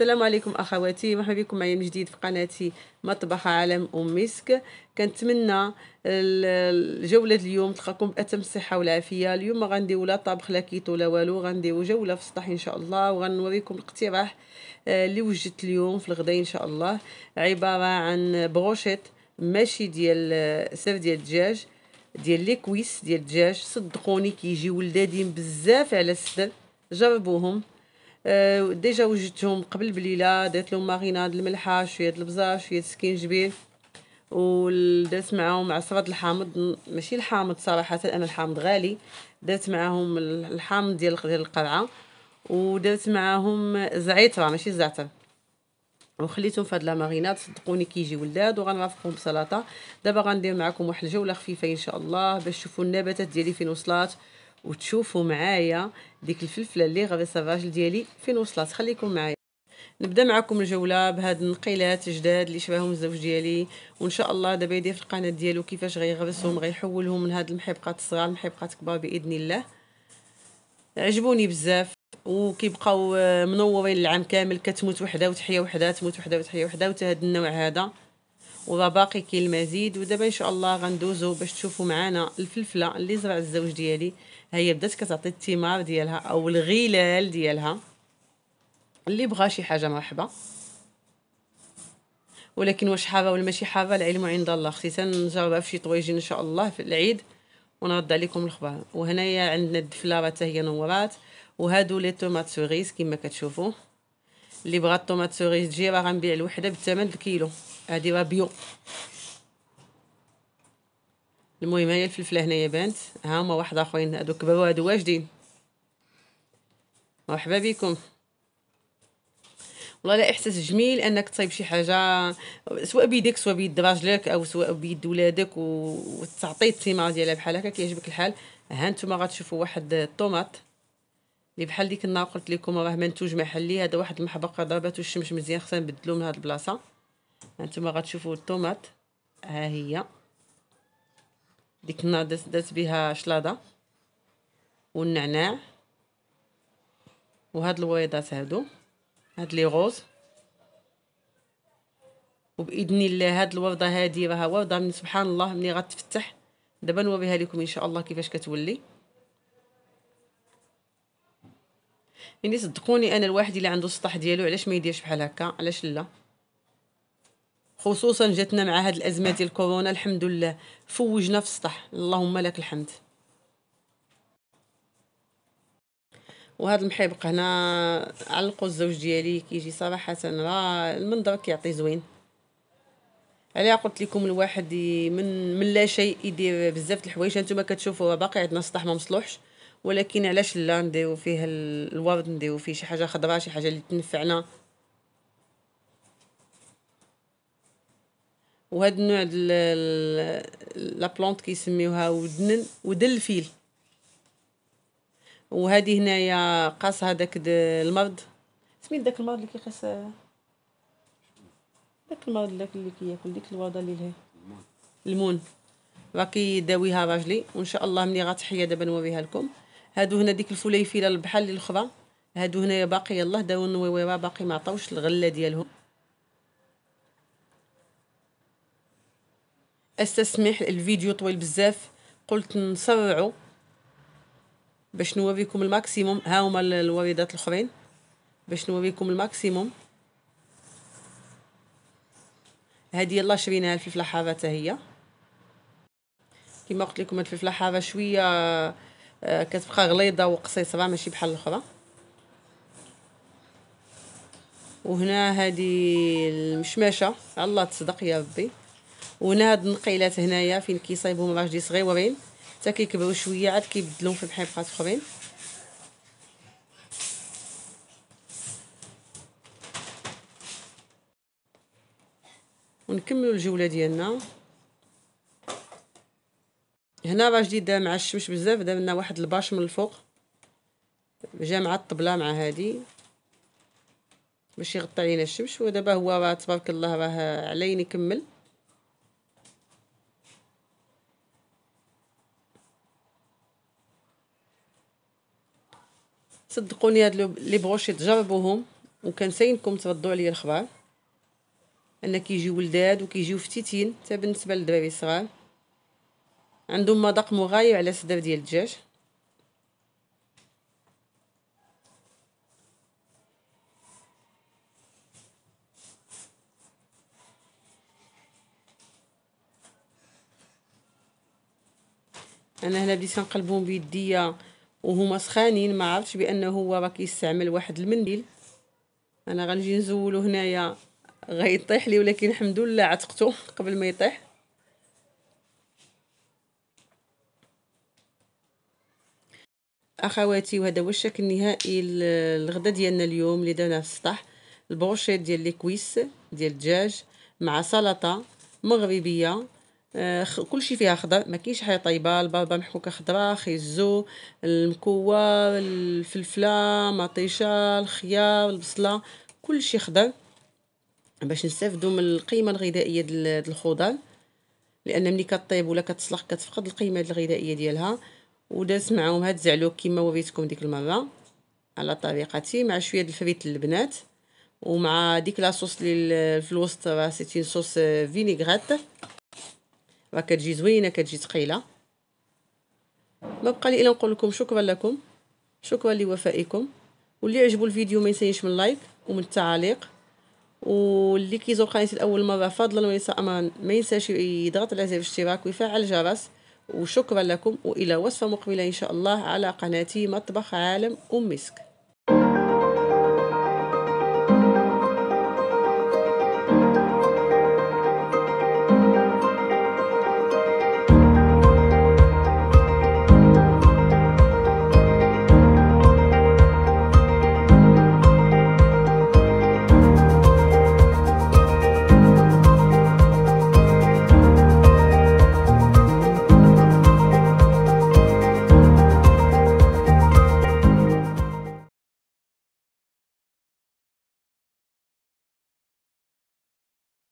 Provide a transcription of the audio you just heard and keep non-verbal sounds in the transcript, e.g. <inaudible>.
السلام عليكم اخواتي مرحبا بكم معايا من جديد في قناتي مطبخ عالم ام مسك كنتمنى الجوله اليوم تلقاكم باتم الصحه والعافيه اليوم ما غنديو لا طبخ لا كيتو لا والو غنديو جوله في السطح ان شاء الله وغنوريكم الاقتراح آه، اللي وجدت اليوم في الغداء ان شاء الله عباره عن بروشيت ماشي ديال آه، سير ديال الدجاج ديال ليكويس ديال الدجاج صدقوني كيجيو ولدادين بزاف على السدر جربوهم آه، ديجا وجدتهم قبل بليله درت لهم ماريناد الملحه شويه د البزار شويه السكينجبير ودرت معاهم عصرة الحامض ماشي الحامض صراحة أنا الحامض غالي درت معاهم الحامض ديال ديال القرعة ودرت معاهم زعتر ماشي زعتر وخليتهم في هاد لا مارينات صدقوني كيجي ولاد وغنرافقهم بسلطه دابا غندير معكم واحد الجوله خفيفه ان شاء الله باش تشوفوا النباتات ديالي فين وصلات وتشوفوا معايا ديك الفلفله اللي غابي سافاج ديالي فين وصلت خليكم معايا نبدا معكم الجوله بهاد النقيلات جداد اللي شبههم الزوج ديالي وان شاء الله دابا يدير في القناه ديالو كيفاش غيغبسهم غيحولهم من هاد المحيبقات الصغار المحيبقات كبار باذن الله عجبوني بزاف وكيبقاو آه، منورين العام كامل كتموت وحده وتحيا وحده تموت وحده وتحيا وحده وتا هاد النوع هذا وراه باقي كاين المزيد ودابا ان شاء الله غندوزو باش تشوفوا معانا الفلفله اللي زرع الزوج ديالي هي بدات كتعطي الثمار ديالها او الغلال ديالها اللي بغى شي حاجه مرحبا ولكن واش حابه ولا ماشي حابه العلم عند الله خصي تنجربها في شي طويجين ان شاء الله في العيد ونرد عليكم الخبر وهنايا عندنا الدفله حتى هي نورات وهادو لي طوماط سوريس كما كتشوفوا اللي بغى الطوماط سوريس تجي راه غنبيع الوحده بالثمن الكيلو هذه راه بيو المهم هي الفلفله هنايا بانت ها هما واحد اخرين هادو كبروا هادو واجدين مرحبا بكم والله لا احساس جميل انك تصايب شي حاجه سواء بيدك سواء بيد راجلك او سواء بيد ولادك وتعطي الثمار ديالها بحال هكا كيعجبك الحال ها نتوما غتشوفوا واحد الطوماط اللي بحال ديك النهار قلت لكم راه منتوج محلي هذا واحد المحبقه ضربته الشمس مزيان خصنا نبدلو من هاد البلاصه ها نتوما غتشوفوا الطوماط ها هي ديك النار دات دات بها شلاضه والنعناع وهاد الويضات هادو هاد لي غوز وباذن الله هاد الورده هادي راها ورده من سبحان الله ملي غتفتح دابا نوريها لكم ان شاء الله كيفاش كتولي يعني صدقوني انا الواحد اللي عنده السطح ديالو علاش ما يديرش بحال هكا علاش لا خصوصا جاتنا مع هاد الازمه ديال كورونا الحمد لله فوجنا في السطح اللهم لك الحمد وهذا المحيبق هنا علقوا الزوج ديالي كيجي صراحه راه المنظر كيعطي زوين علاه قلت لكم الواحد من من لا شيء يدير بزاف د الحوايج انتما كتشوفوا باقي عندنا السطح ما مصلوحش ولكن علاش لا نديرو فيه الورد نديرو فيه شي حاجه خضراء شي حاجه اللي تنفعنا وهذا النوع لا بلونت كيسميوها ودنن ودن الفيل وهذه هنايا قاص هذاك المرض سميت داك المرض اللي كيقاس داك المرض داك اللي كياكل ديك الوضع اللي لهيه المون راه كيداويها راجلي وان شاء الله ملي غتحيا دابا نوريها لكم هادو هنا ديك الفليفيله بحال الاخرى هادو هنايا باقي يلاه داو النويويره باقي ما عطاوش الغله ديالهم استسمح الفيديو طويل بزاف قلت نسرعو باش نوريكم الماكسيموم ها هما الوريدات الاخرين باش نوريكم الماكسيموم هذه يلا شريناها الفلفله حاره حتى هي كما قلت لكم الفلفله حاره شويه آه، كتبقى غليظه وقصيصه ماشي بحال الاخرى وهنا هذه المشماشه الله تصدق يا ربي وناد هاد النقيلات هنايا فين كيصايبهم باش دي صغيورين حتى كيكبروا شويه عاد كيبدلوهم في محيبقات اخرين ونكملوا الجوله ديالنا هنا راه جديد مع الشمس بزاف درنا واحد الباش من الفوق جا مع الطبله مع هادي باش يغطي علينا الشمس ودابا هو تبارك الله راه على يكمل صدقوني هاد لي بروشيط جربوهم وكنساينكم تردوا عليا الخبر ان كيجيو ولداد وكيجيو فتيتين حتى بالنسبه للدراري الصغار عندهم مذاق مغاير على الصدر ديال الدجاج انا هنا بديت كنقلبهم بيديا وهما سخانين ما عرفتش بانه هو راه كيستعمل واحد المنديل انا غنجي نزولو هنايا غيطيح لي ولكن الحمد لله عتقته <laughs> قبل ما يطيح اخواتي وهذا هو الشكل النهائي للغدا ديالنا اليوم اللي درناه في السطح البروشيت ديال لي كويس ديال الدجاج مع سلطه مغربيه آه، كلشي فيها خضر ما كاينش حاجه طيبه البابا محكوكه خضراء خيزو المكوه الفلفله مطيشه الخيار البصله كلشي خضر باش نستافدوا من القيمه الغذائيه ديال الخضر لان ملي كطيب ولا كتصلح كتفقد القيمه الغذائيه ديالها ودرت معاهم هاد الزعلوك كما وريتكم ديك المره على طريقتي مع شويه الفريت اللبنات ومع ديك لاصوص اللي في الوسط راه سيتي صوص فينيغريت راه كتجي زوينه كتجي ثقيله ما بقى لي الا نقول لكم شكرا لكم شكرا لوفائكم واللي عجبو الفيديو ما ينسيش من لايك ومن التعليق واللي كيزور قناتي لاول مره فضلا وليس امرا ما ينساش يضغط على زر الاشتراك ويفعل الجرس وشكرا لكم والى وصفه مقبله ان شاء الله على قناتي مطبخ عالم ام مسك